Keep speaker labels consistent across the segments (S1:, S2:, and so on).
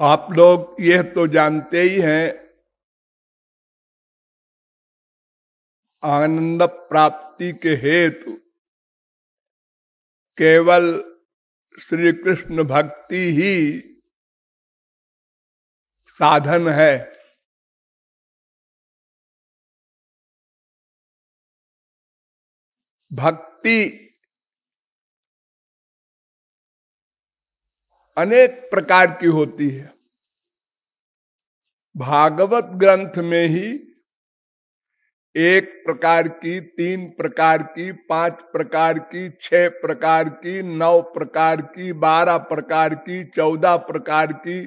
S1: आप लोग यह तो जानते ही हैं आनंद प्राप्ति के हेतु केवल श्री कृष्ण भक्ति ही साधन है भक्ति
S2: अनेक प्रकार की होती है भागवत ग्रंथ में ही एक प्रकार की तीन प्रकार की पांच प्रकार की छह प्रकार की नौ प्रकार की बारह प्रकार की चौदह प्रकार की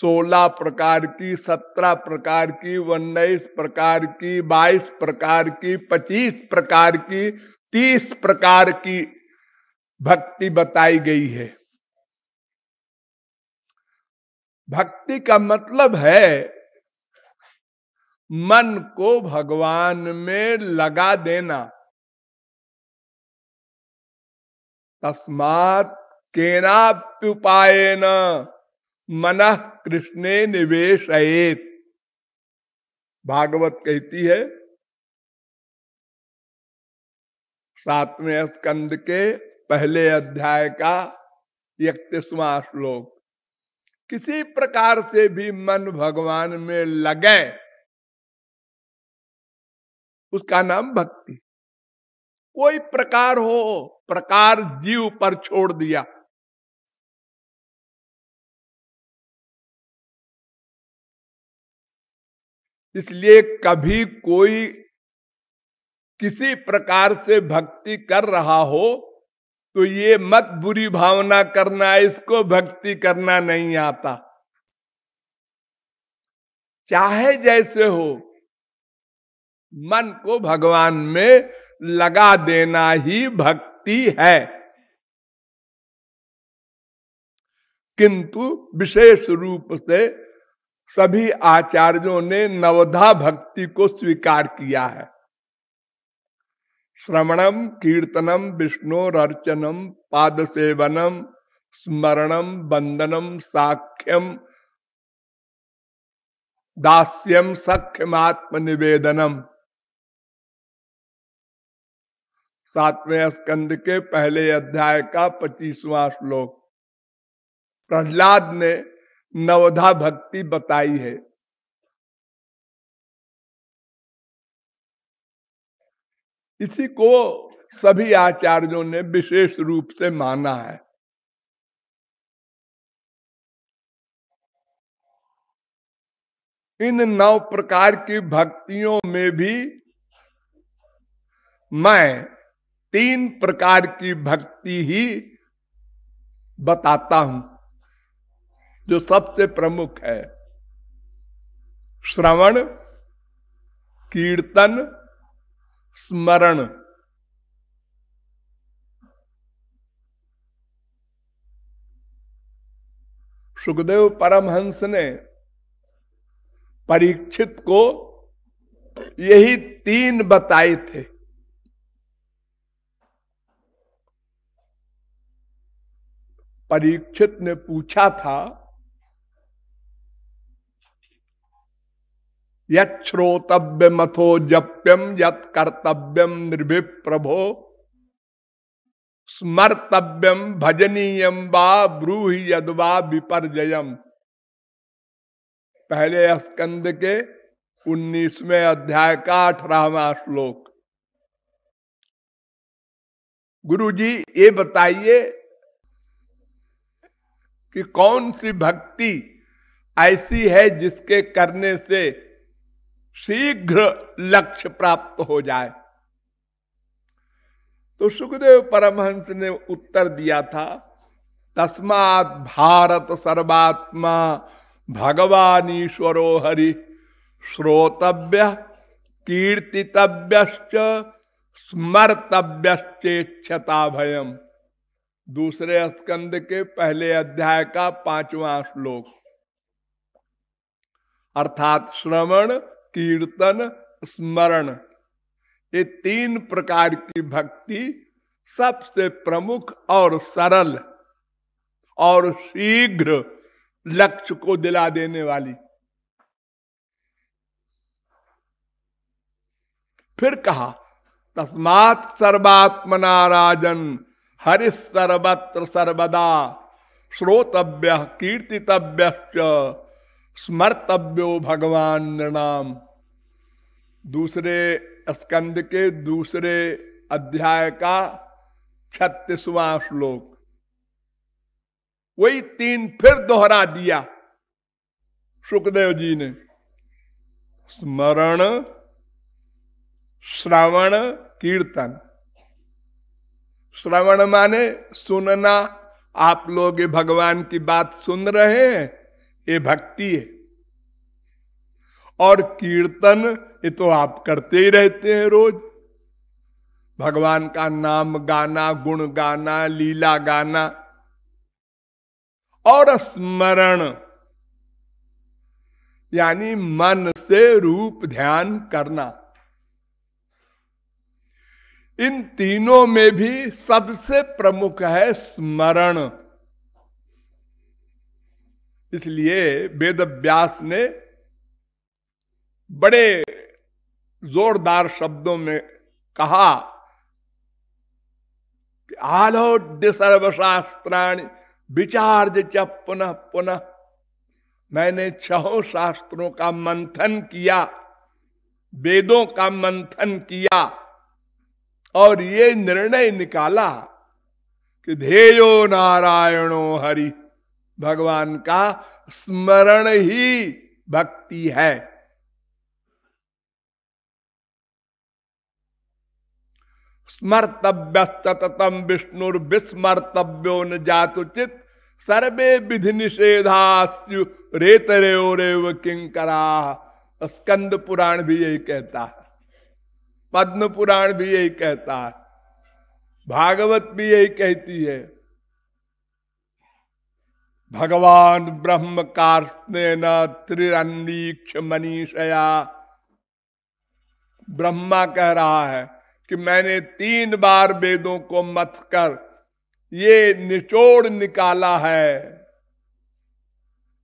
S2: सोलह प्रकार की सत्रह प्रकार की उन्नीस प्रकार की बाईस प्रकार की पच्चीस प्रकार की तीस प्रकार की भक्ति बताई गई है भक्ति का मतलब है मन को भगवान में लगा देना तस्मात न मन कृष्णे निवेश भागवत कहती है सातवें स्कंद के पहले अध्याय का इकतीसवां श्लोक किसी प्रकार से भी मन भगवान में लगे उसका नाम भक्ति कोई प्रकार हो
S1: प्रकार जीव पर छोड़ दिया इसलिए कभी
S2: कोई किसी प्रकार से भक्ति कर रहा हो तो ये मत बुरी भावना करना इसको भक्ति करना नहीं आता चाहे जैसे हो मन को भगवान में लगा देना ही भक्ति है किंतु विशेष रूप से सभी आचार्यों ने नवधा भक्ति को स्वीकार किया है श्रवणम कीर्तनम विष्णु अर्चनम पाद सेवनम स्मरणम बंदनम साख्यम दास्यम सख्यम निवेदनम सातवें स्कंद के पहले अध्याय का पच्चीसवा श्लोक प्रहलाद ने नवधा भक्ति बताई है इसी को सभी आचार्यों ने विशेष रूप से माना है इन नौ प्रकार की भक्तियों में भी मैं तीन प्रकार की भक्ति ही बताता हूं जो सबसे प्रमुख है श्रवण कीर्तन स्मरण सुखदेव परमहंस ने परीक्षित को यही तीन बताए थे परीक्षित ने पूछा था योतव्य मथो जप्यम यत कर्तव्यम निर्भि प्रभो स्मर्तव्यम भजनीयम वा ब्रूहि यद वा विपर्जयम पहले स्कंद के उन्नीसवें अध्याय का अठारहवा श्लोक गुरु जी ये बताइए कि कौन सी भक्ति ऐसी है जिसके करने से शीघ्र लक्ष्य प्राप्त हो जाए तो सुखदेव परमहंस ने उत्तर दिया था तस्मात भारत सर्वात्मा भगवान ईश्वरो हरि श्रोतव्य कीर्तितव्य चेक्षता भयम दूसरे स्कंद के पहले अध्याय का पांचवा श्लोक अर्थात श्रवण कीर्तन स्मरण ये तीन प्रकार की भक्ति सबसे प्रमुख और सरल और शीघ्र लक्ष्य को दिला देने वाली फिर कहा तस्मात सर्वात्म नाराजन हरि सर्वत्र सर्वदा श्रोतव्य कीर्तितव्य स्मर्तव्यो भगवान नाम दूसरे स्कंद के दूसरे अध्याय का छत्तीसवा श्लोक वही तीन फिर दोहरा दिया सुखदेव जी ने स्मरण श्रवण कीर्तन श्रवण माने सुनना आप लोग ये भगवान की बात सुन रहे हैं ये भक्ति है और कीर्तन ये तो आप करते ही रहते हैं रोज भगवान का नाम गाना गुण गाना लीला गाना और स्मरण यानी मन से रूप ध्यान करना इन तीनों में भी सबसे प्रमुख है स्मरण इसलिए वेद व्यास ने बड़े जोरदार शब्दों में कहा कि आलोड्य सर्वशास्त्राणी विचार पुनः पुनः मैंने छहों शास्त्रों का मंथन किया वेदों का मंथन किया और ये निर्णय निकाला कि धेयो नारायणो हरि भगवान का स्मरण ही भक्ति है स्मर्तव्य सततम विष्णु विस्मर्तव्यो न जातुचित सर्वे विधि निषेधा रेत रेव किंकरा स्कंद पुराण भी यही कहता है पद्म पुराण भी यही कहता है भागवत भी यही कहती है भगवान ब्रह्म कार्स्तेन त्रिरंदीक्ष मनीषया ब्रह्मा कह रहा है कि मैंने तीन बार वेदों को मत कर ये निचोड़ निकाला है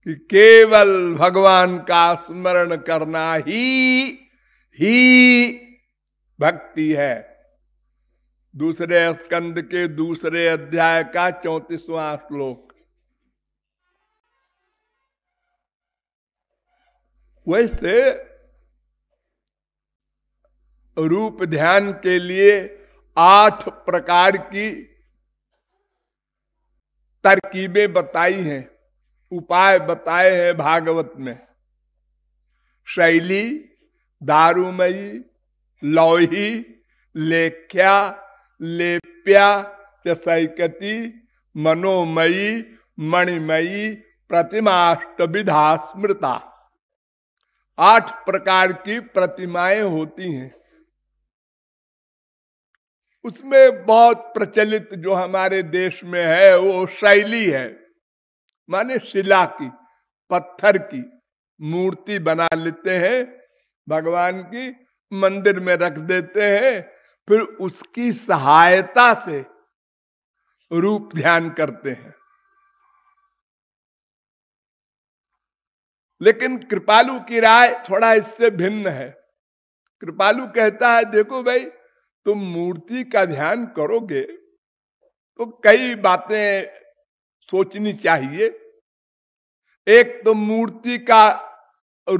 S2: कि केवल भगवान का स्मरण करना ही ही भक्ति है दूसरे स्कंद के दूसरे अध्याय का चौतीसवां श्लोक वैसे रूप ध्यान के लिए आठ प्रकार की तरकीबें बताई हैं उपाय बताए हैं भागवत में शैली दारूमयी लौही लेख्या लेप्या चैकती मनोमयी मणिमयी प्रतिमाष्टविधा स्मृता आठ प्रकार की प्रतिमाएं होती हैं उसमें बहुत प्रचलित जो हमारे देश में है वो शैली है माने शिला की पत्थर की मूर्ति बना लेते हैं भगवान की मंदिर में रख देते हैं फिर उसकी सहायता से रूप ध्यान करते हैं लेकिन कृपालु की राय थोड़ा इससे भिन्न है कृपालू कहता है देखो भाई तुम मूर्ति का ध्यान करोगे तो कई बातें सोचनी चाहिए एक तो मूर्ति का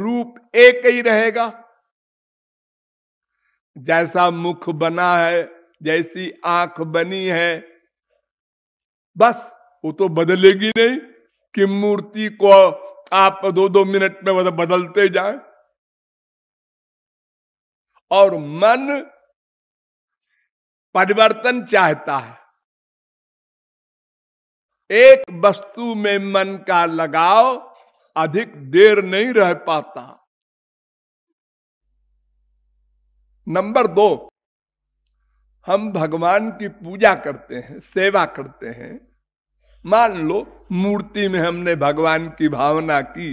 S2: रूप एक ही रहेगा जैसा मुख बना है जैसी आंख बनी है बस वो तो बदलेगी नहीं कि मूर्ति को आप दो दो मिनट में बदलते जाए और मन परिवर्तन चाहता है एक वस्तु में मन का लगाव अधिक देर नहीं रह पाता नंबर दो हम भगवान की पूजा करते हैं सेवा करते हैं मान लो मूर्ति में हमने भगवान की भावना की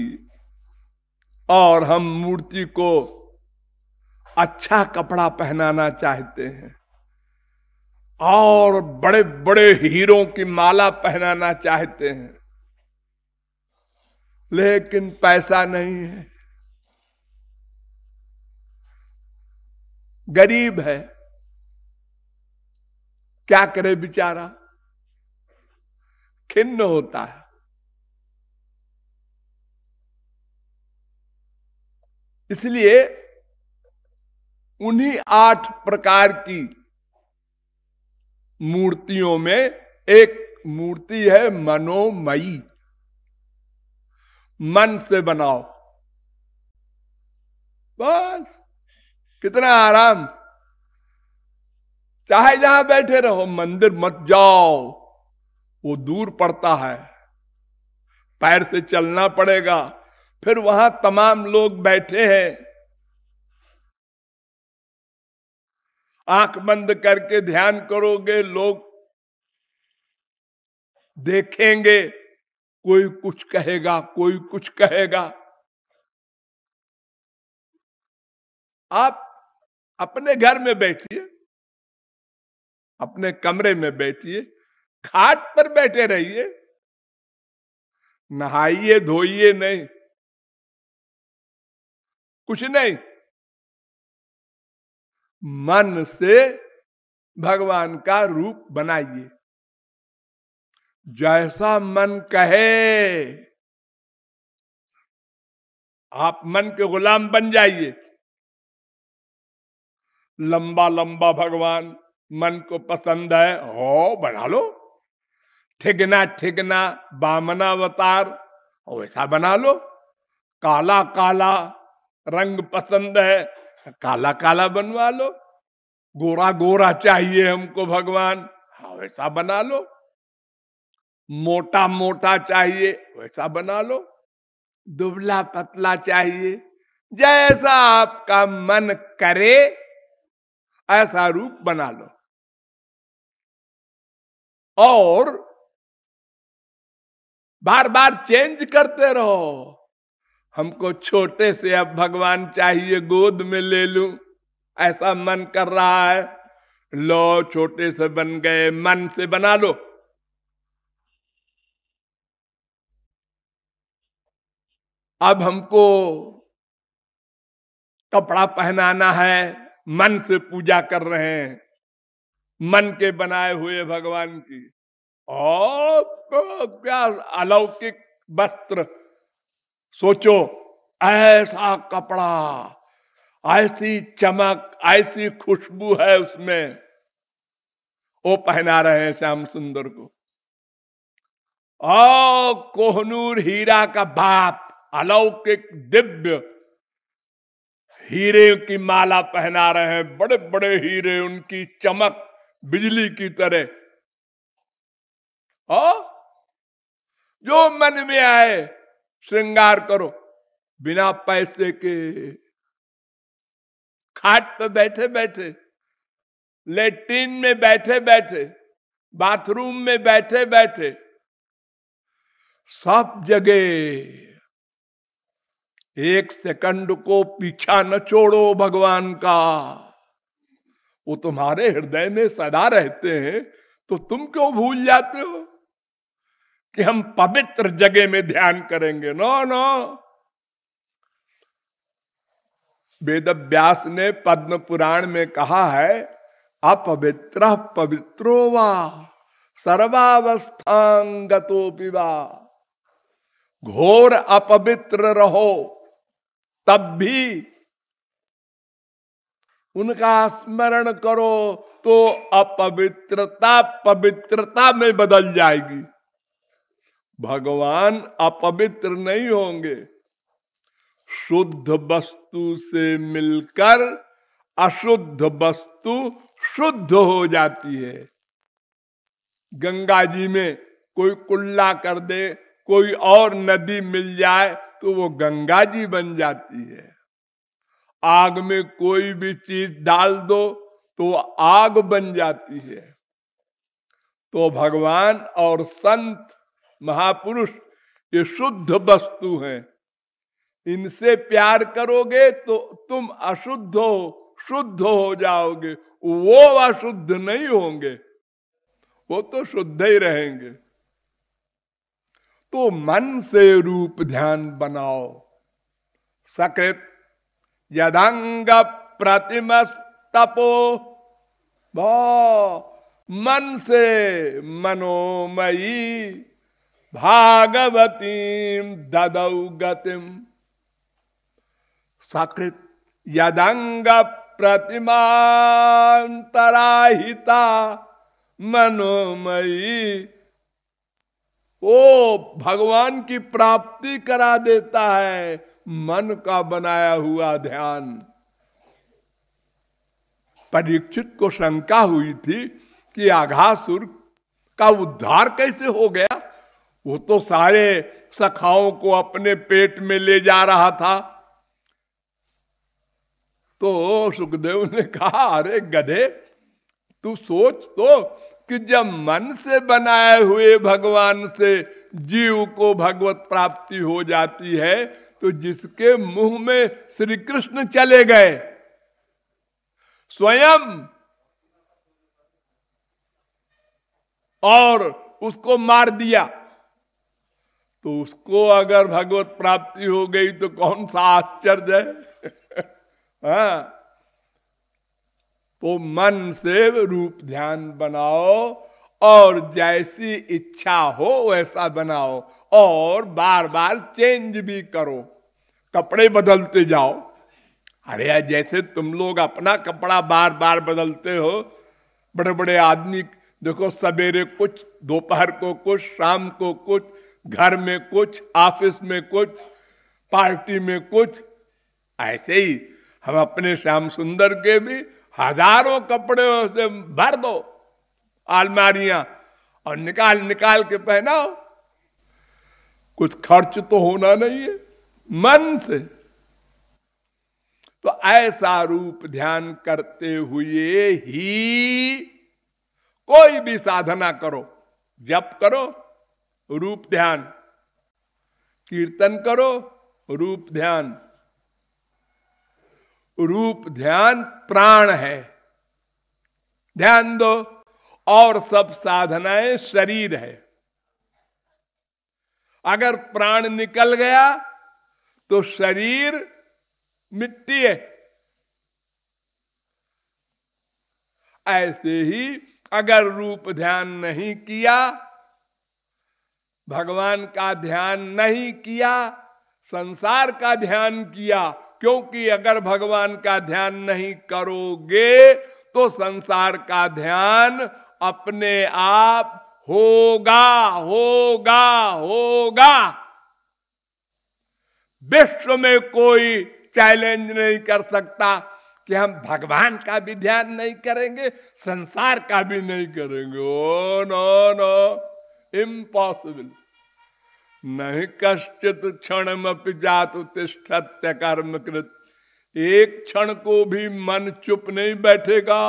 S2: और हम मूर्ति को अच्छा कपड़ा पहनाना चाहते हैं और बड़े बड़े हीरों की माला पहनाना चाहते हैं लेकिन पैसा नहीं है गरीब है क्या करे बेचारा खिन्न होता है इसलिए उन्हीं आठ प्रकार की मूर्तियों में एक मूर्ति है मनोमयी मन से बनाओ बस कितना आराम चाहे जहां बैठे रहो मंदिर मत जाओ वो दूर पड़ता है पैर से चलना पड़ेगा फिर वहां तमाम लोग बैठे हैं आंख बंद करके ध्यान करोगे लोग देखेंगे कोई कुछ कहेगा
S1: कोई कुछ कहेगा आप
S2: अपने घर में बैठिए अपने कमरे में बैठिए खाट पर बैठे रहिए
S1: नहाइए धोइए नहीं कुछ नहीं मन से भगवान का रूप बनाइए जैसा मन कहे
S2: आप मन के गुलाम बन जाइए लंबा लंबा भगवान मन को पसंद है हो बना लो ठिगना ठिगना बामना अवतार वैसा बना लो काला काला रंग पसंद है काला काला बनवा लो गोरा गोरा चाहिए हमको भगवान हाँ वैसा बना लो मोटा मोटा चाहिए वैसा बना लो दुबला पतला चाहिए जैसा आपका मन करे ऐसा रूप बना लो और बार बार चेंज करते रहो हमको छोटे से अब भगवान चाहिए गोद में ले लू ऐसा मन कर रहा है लो छोटे से बन गए मन से बना लो अब हमको कपड़ा पहनाना है मन से पूजा कर रहे हैं मन के बनाए हुए भगवान की और क्या तो अलौकिक वस्त्र सोचो ऐसा कपड़ा ऐसी चमक ऐसी खुशबू है उसमें वो पहना रहे हैं श्याम सुंदर को कोहनूर हीरा का बाप अलौकिक दिव्य हीरे की माला पहना रहे हैं बड़े बड़े हीरे उनकी चमक बिजली की तरह हाँ? जो मन में आए श्रृंगार करो बिना पैसे के खाट पे बैठे बैठे लेट्रिन में बैठे बैठे बाथरूम में बैठे बैठे सब जगह एक सेकंड को पीछा न छोड़ो भगवान का वो तुम्हारे हृदय में सदा रहते हैं तो तुम क्यों भूल जाते हो कि हम पवित्र जगह में ध्यान करेंगे नो नो वेद व्यास ने पद्म पुराण में कहा है अपवित्र पवित्रो वा सर्वावस्थांगतो घोर अपवित्र रहो तब भी उनका स्मरण करो तो अपवित्रता पवित्रता में बदल जाएगी भगवान अपवित्र नहीं होंगे शुद्ध वस्तु से मिलकर अशुद्ध वस्तु शुद्ध हो जाती है गंगा जी में कोई कुल्ला कर दे कोई और नदी मिल जाए तो वो गंगा जी बन जाती है आग में कोई भी चीज डाल दो तो आग बन जाती है तो भगवान और संत महापुरुष ये शुद्ध वस्तु हैं इनसे प्यार करोगे तो तुम अशुद्ध हो शुद्ध हो जाओगे वो अशुद्ध नहीं होंगे वो तो शुद्ध ही रहेंगे तो मन से रूप ध्यान बनाओ सकृत यदंग प्रतिमस्तपो मन से मनोमयी भागवती ददौ गतिम सकृत यदंग प्रतिमांतराहिता मनोमयी ओ भगवान की प्राप्ति करा देता है मन का बनाया हुआ ध्यान परीक्षित को शंका हुई थी कि आघासुर का उद्धार कैसे हो गया वो तो सारे सखाओं को अपने पेट में ले जा रहा था तो सुखदेव ने कहा अरे गधे तू सोच तो कि जब मन से बनाए हुए भगवान से जीव को भगवत प्राप्ति हो जाती है तो जिसके मुंह में श्री कृष्ण चले गए स्वयं और उसको मार दिया तो उसको अगर भगवत प्राप्ति हो गई तो कौन सा आश्चर्य है हाँ। तो मन से रूप ध्यान बनाओ और जैसी इच्छा हो वैसा बनाओ और बार बार चेंज भी करो कपड़े बदलते जाओ अरे जैसे तुम लोग अपना कपड़ा बार बार बदलते हो बड़े बड़े आदमी देखो सवेरे कुछ दोपहर को कुछ शाम को कुछ घर में कुछ ऑफिस में कुछ पार्टी में कुछ ऐसे ही हम अपने श्याम सुंदर के भी हजारों कपड़े से भर दो आलमारियां और निकाल निकाल के पहनाओ कुछ खर्च तो होना नहीं है मन से तो ऐसा रूप ध्यान करते हुए ही कोई भी साधना करो जप करो रूप ध्यान कीर्तन करो रूप ध्यान रूप ध्यान प्राण है ध्यान दो और सब साधनाएं शरीर है अगर प्राण निकल गया तो शरीर मिट्टी है ऐसे ही अगर रूप ध्यान नहीं किया भगवान का ध्यान नहीं किया संसार का ध्यान किया क्योंकि अगर भगवान का ध्यान नहीं करोगे तो संसार का ध्यान अपने आप होगा होगा होगा विश्व में कोई चैलेंज नहीं कर सकता कि हम भगवान का भी ध्यान नहीं करेंगे संसार का भी नहीं करेंगे ओ नो नो इम्पॉसिबल नहीं कश्चित क्षण जातु तिष्ठत्य कर्म कृत एक क्षण को भी मन चुप नहीं बैठेगा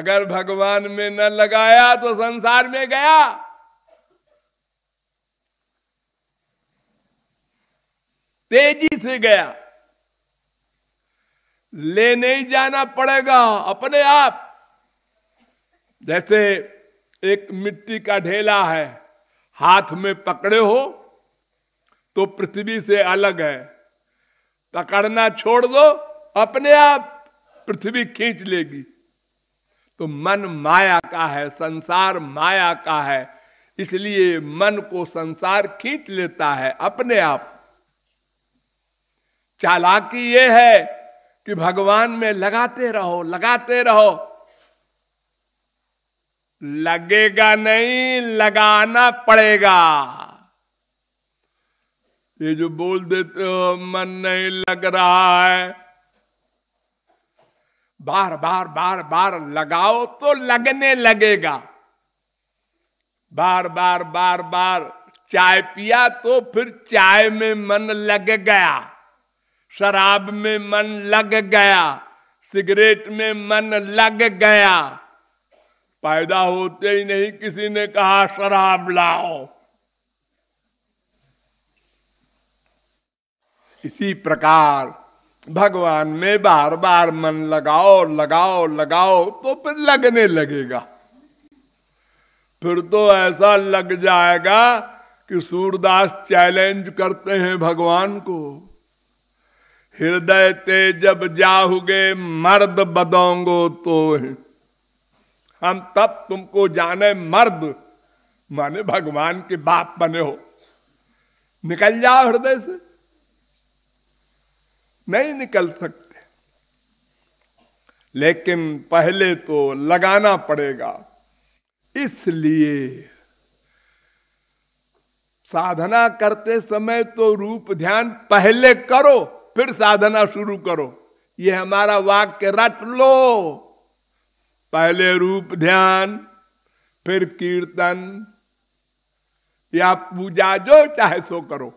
S2: अगर भगवान में न लगाया तो संसार में गया तेजी से गया ले नहीं जाना पड़ेगा अपने आप जैसे एक मिट्टी का ढेला है हाथ में पकड़े हो तो पृथ्वी से अलग है पकड़ना छोड़ दो अपने आप पृथ्वी खींच लेगी तो मन माया का है संसार माया का है इसलिए मन को संसार खींच लेता है अपने आप चालाकी यह है कि भगवान में लगाते रहो लगाते रहो लगेगा नहीं लगाना पड़ेगा ये जो बोल देते हो मन नहीं लग रहा है बार बार बार बार लगाओ तो लगने लगेगा बार बार बार बार चाय पिया तो फिर चाय में मन लग गया शराब में मन लग गया सिगरेट में मन लग गया पैदा होते ही नहीं किसी ने कहा शराब लाओ इसी प्रकार भगवान में बार बार मन लगाओ लगाओ लगाओ तो फिर लगने लगेगा फिर तो ऐसा लग जाएगा कि सूरदास चैलेंज करते हैं भगवान को हृदय ते जब जाहुगे मर्द बदोंगो तो है। हम तब तुमको जाने मर्द माने भगवान के बाप बने हो निकल जाओ हृदय से नहीं निकल सकते लेकिन पहले तो लगाना पड़ेगा इसलिए साधना करते समय तो रूप ध्यान पहले करो फिर साधना शुरू करो ये हमारा वाक्य रट लो पहले रूप ध्यान फिर कीर्तन या पूजा जो चाहे सो करो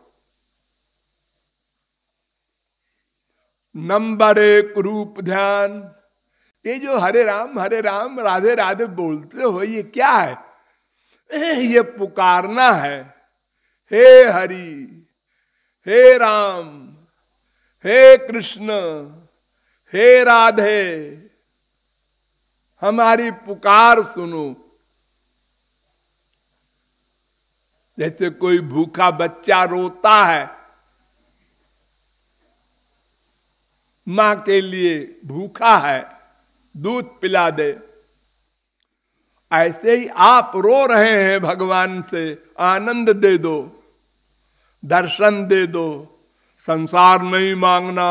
S2: नंबर एक रूप ध्यान ये जो हरे राम हरे राम राधे राधे बोलते हो ये क्या है ये पुकारना है हे हरि हे राम हे कृष्ण हे राधे हमारी पुकार सुनो जैसे कोई भूखा बच्चा रोता है मां के लिए भूखा है दूध पिला दे ऐसे ही आप रो रहे हैं भगवान से आनंद दे दो दर्शन दे दो संसार नहीं मांगना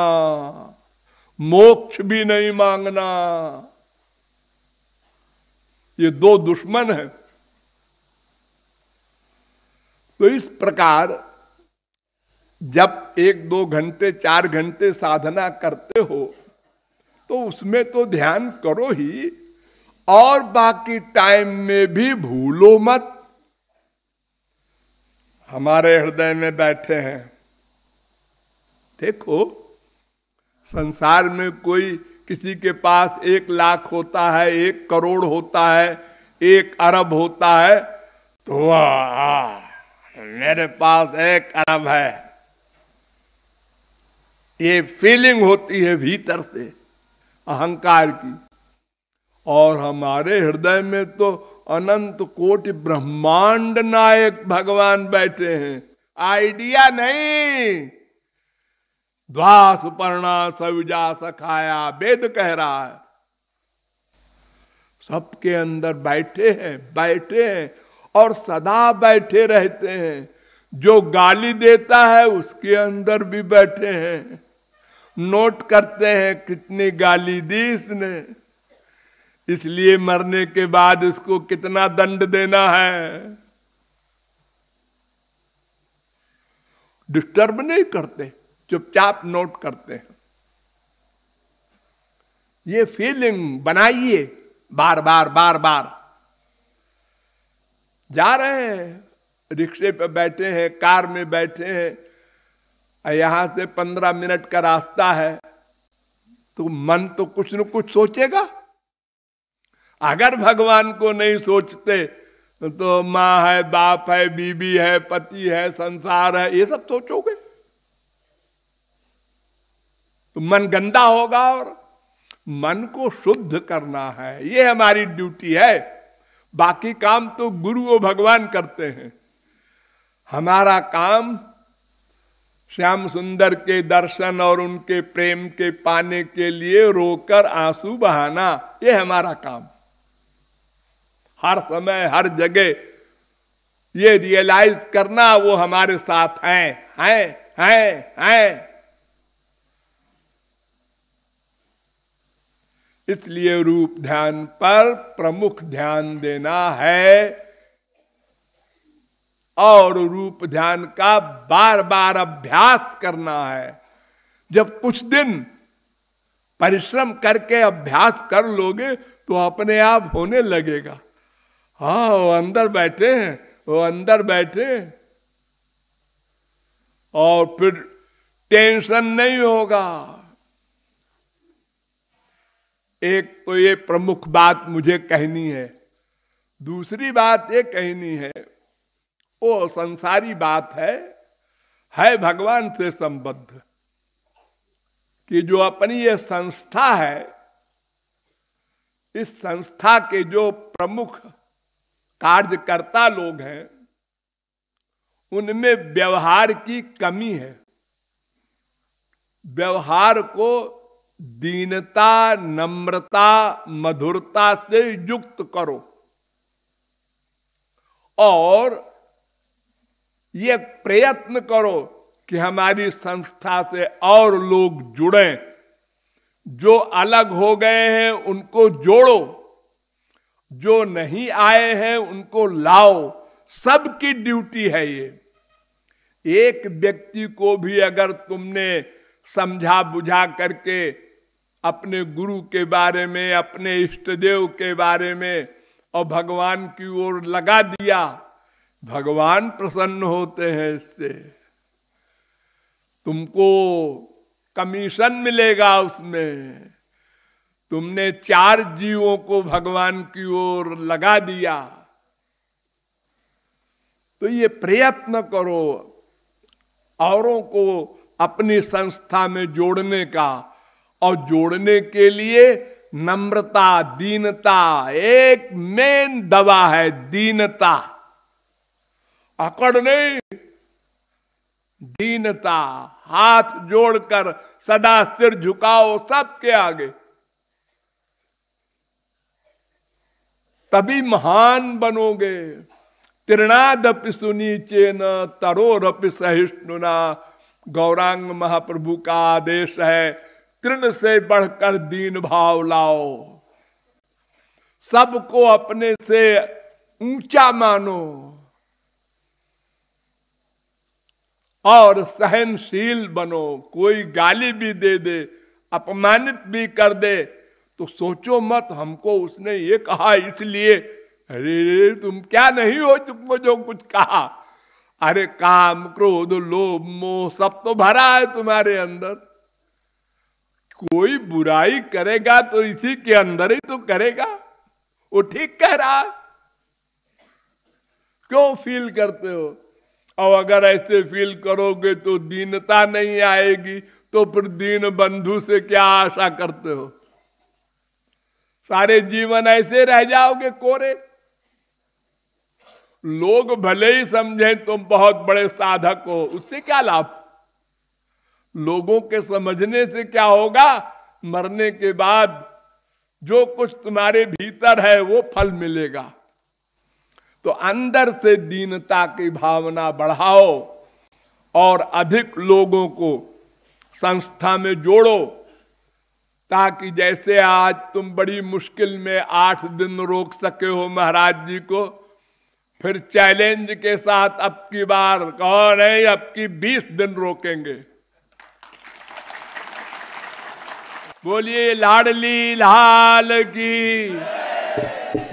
S2: मोक्ष भी नहीं मांगना ये दो दुश्मन हैं तो इस प्रकार जब एक दो घंटे चार घंटे साधना करते हो तो उसमें तो ध्यान करो ही और बाकी टाइम में भी भूलो मत हमारे हृदय में बैठे हैं देखो संसार में कोई किसी के पास एक लाख होता है एक करोड़ होता है एक अरब होता है तो वाह मेरे पास एक अरब है ये फीलिंग होती है भीतर से अहंकार की और हमारे हृदय में तो अनंत कोट ब्रह्मांड नायक भगवान बैठे हैं आइडिया नहीं द्वास सुपर्णा सविजा सखाया वेद कह रहा है सबके अंदर बैठे हैं बैठे हैं और सदा बैठे रहते हैं जो गाली देता है उसके अंदर भी बैठे हैं नोट करते हैं कितनी गाली दी इसने इसलिए मरने के बाद इसको कितना दंड देना है डिस्टर्ब नहीं करते चुपचाप नोट करते हैं ये फीलिंग बनाइए बार बार बार बार जा रहे हैं रिक्शे पे बैठे हैं कार में बैठे हैं यहां से पंद्रह मिनट का रास्ता है तो मन तो कुछ न कुछ सोचेगा अगर भगवान को नहीं सोचते तो माँ है बाप है बीबी है पति है संसार है ये सब सोचोगे तो मन गंदा होगा और मन को शुद्ध करना है ये हमारी ड्यूटी है बाकी काम तो गुरु और भगवान करते हैं हमारा काम श्याम सुंदर के दर्शन और उनके प्रेम के पाने के लिए रोकर आंसू बहाना ये हमारा काम हर समय हर जगह ये रियलाइज करना वो हमारे साथ हैं हैं हैं हैं इसलिए रूप ध्यान पर प्रमुख ध्यान देना है और रूप ध्यान का बार बार अभ्यास करना है जब कुछ दिन परिश्रम करके अभ्यास कर लोगे तो अपने आप होने लगेगा हा वो अंदर बैठे हैं वो अंदर बैठे और फिर टेंशन नहीं होगा एक तो ये प्रमुख बात मुझे कहनी है दूसरी बात ये कहनी है वो संसारी बात है है भगवान से संबद्ध कि जो अपनी ये संस्था है इस संस्था के जो प्रमुख कार्यकर्ता लोग हैं उनमें व्यवहार की कमी है व्यवहार को दीनता नम्रता मधुरता से युक्त करो और ये प्रयत्न करो कि हमारी संस्था से और लोग जुड़े जो अलग हो गए हैं उनको जोड़ो जो नहीं आए हैं उनको लाओ सबकी ड्यूटी है ये एक व्यक्ति को भी अगर तुमने समझा बुझा करके अपने गुरु के बारे में अपने इष्ट देव के बारे में और भगवान की ओर लगा दिया भगवान प्रसन्न होते हैं इससे तुमको कमीशन मिलेगा उसमें तुमने चार जीवों को भगवान की ओर लगा दिया तो ये प्रयत्न करो औरों को अपनी संस्था में जोड़ने का और जोड़ने के लिए नम्रता दीनता एक मेन दवा है दीनता अकड़ नहीं दीनता हाथ जोड़कर सदा सिर झुकाओ सबके आगे तभी महान बनोगे तिरणादप सुनीचे न रपि सहिष्णुना गौरांग महाप्रभु का आदेश है तृण से बढ़कर दीन भाव लाओ सबको अपने से ऊंचा मानो और सहनशील बनो कोई गाली भी दे दे अपमानित भी कर दे तो सोचो मत हमको उसने ये कहा इसलिए अरे तुम क्या नहीं हो तुमको जो कुछ कहा अरे काम क्रोध लोभ मोह सब तो भरा है तुम्हारे अंदर कोई बुराई करेगा तो इसी के अंदर ही तो करेगा वो ठीक कह रहा क्यों फील करते हो और अगर ऐसे फील करोगे तो दीनता नहीं आएगी तो फिर दीन बंधु से क्या आशा करते हो सारे जीवन ऐसे रह जाओगे कोरे लोग भले ही समझें तुम बहुत बड़े साधक हो उससे क्या लाभ लोगों के समझने से क्या होगा मरने के बाद जो कुछ तुम्हारे भीतर है वो फल मिलेगा तो अंदर से दीनता की भावना बढ़ाओ और अधिक लोगों को संस्था में जोड़ो ताकि जैसे आज तुम बड़ी मुश्किल में आठ दिन रोक सके हो महाराज जी को फिर चैलेंज के साथ अब की बार कौन है अब की बीस दिन रोकेंगे बोलिए लाडली लाल की